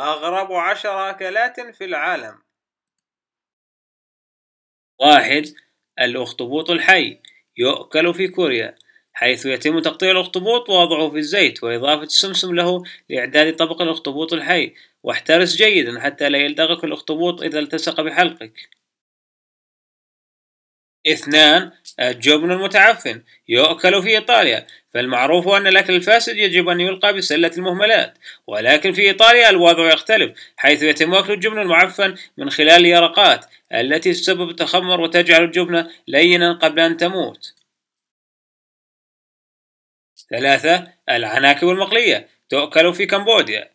أغرب عشر أكلات في العالم واحد الأخطبوط الحي يؤكل في كوريا حيث يتم تقطيع الأخطبوط ووضعه في الزيت وإضافة السمسم له لإعداد طبق الأخطبوط الحي واحترس جيدا حتى لا يلدغك الأخطبوط إذا التصق بحلقك اثنان الجبن آه، المتعفن يؤكل في إيطاليا فالمعروف أن الأكل الفاسد يجب أن يلقى بسلة المهملات ولكن في إيطاليا الوضع يختلف حيث يتم أكل الجبن المعفن من خلال اليرقات التي تسبب التخمر وتجعل الجبنة لينا قبل أن تموت ثلاثة العناكب المقلية تؤكل في كمبوديا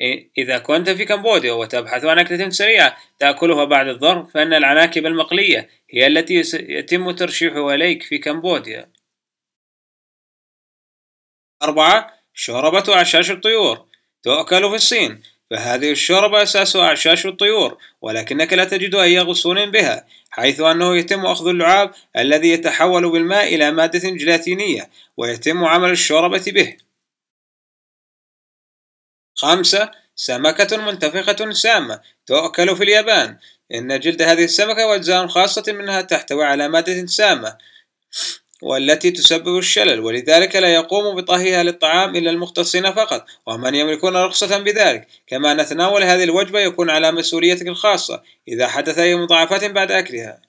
إيه، إذا كنت في كمبوديا وتبحث عن أكلة سريعة تأكلها بعد الظهر فإن العناكب المقلية هي التي يتم ترشيحها إليك في كمبوديا. أربعة شوربة أعشاش الطيور تؤكل في الصين فهذه الشوربة أساسها أعشاش الطيور ولكنك لا تجد أي غصون بها حيث أنه يتم أخذ اللعاب الذي يتحول بالماء إلى مادة جلاتينية ويتم عمل الشوربة به خمسة سمكة منتفخة سامة تؤكل في اليابان إن جلد هذه السمكة وأجزاء خاصة منها تحتوي على مادة سامة والتي تسبب الشلل ولذلك لا يقوم بطهيها للطعام إلا المختصين فقط ومن يملكون رخصة بذلك كما نتناول هذه الوجبة يكون على مسؤوليتك الخاصة إذا حدث أي مضاعفات بعد أكلها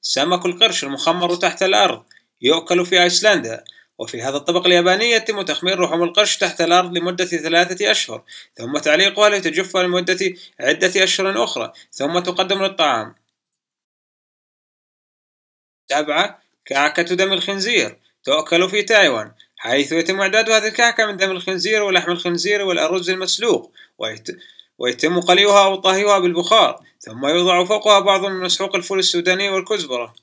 سمك القرش المخمر تحت الأرض يؤكل في أيسلندا وفي هذا الطبق الياباني يتم تخمير رحوم القرش تحت الأرض لمدة ثلاثة أشهر ثم تعليقها لتجف لمدة عدة أشهر أخرى ثم تقدم للطعام تابعة كعكة دم الخنزير تؤكل في تايوان حيث يتم إعداد هذه الكعكة من دم الخنزير ولحم الخنزير والأرز المسلوق ويت... ويتم قليها أو طهيها بالبخار ثم يوضع فوقها بعض من مسحوق الفول السوداني والكزبرة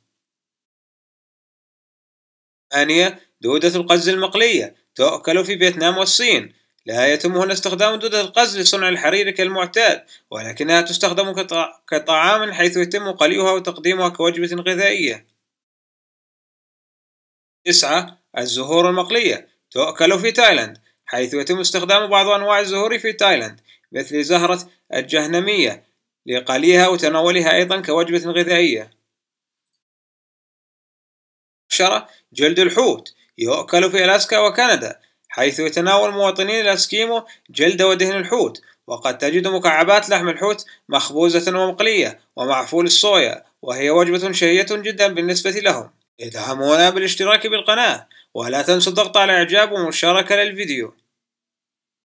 ثانية دودة القز المقلية تؤكل في فيتنام والصين لا يتم هنا استخدام دودة القز لصنع الحرير كالمعتاد ولكنها تستخدم كطعام حيث يتم قليها وتقديمها كوجبة غذائية 9. الزهور المقلية تؤكل في تايلاند حيث يتم استخدام بعض أنواع الزهور في تايلاند مثل زهرة الجهنمية لقليها وتناولها أيضا كوجبة غذائية 10. جلد الحوت يؤكل في ألاسكا وكندا حيث يتناول مواطنين الأسكيمو جلد ودهن الحوت وقد تجد مكعبات لحم الحوت مخبوزة ومقلية ومع فول الصويا وهي وجبة شهية جدا بالنسبة لهم ادعمونا بالاشتراك بالقناة ولا تنسوا الضغط على إعجاب ومشاركة للفيديو